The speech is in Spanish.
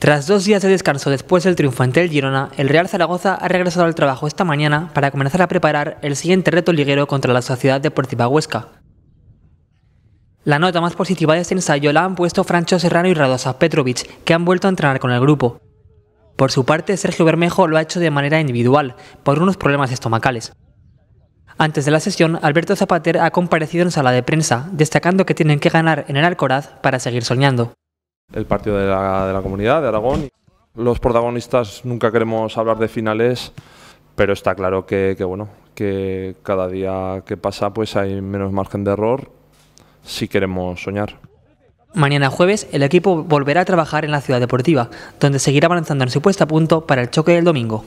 Tras dos días de descanso después del triunfo ante el Girona, el Real Zaragoza ha regresado al trabajo esta mañana para comenzar a preparar el siguiente reto liguero contra la Sociedad Deportiva Huesca. La nota más positiva de este ensayo la han puesto Francho Serrano y Radosa Petrovic, que han vuelto a entrenar con el grupo. Por su parte, Sergio Bermejo lo ha hecho de manera individual, por unos problemas estomacales. Antes de la sesión, Alberto Zapater ha comparecido en sala de prensa, destacando que tienen que ganar en el Alcoraz para seguir soñando el partido de la, comunidad, de Aragón. Los protagonistas nunca queremos hablar de finales, pero está claro que, bueno, que cada día que pasa pues hay menos margen de error si queremos soñar. Mañana jueves el equipo volverá a trabajar en la ciudad deportiva, donde seguirá avanzando en su puesta a punto para el choque del domingo.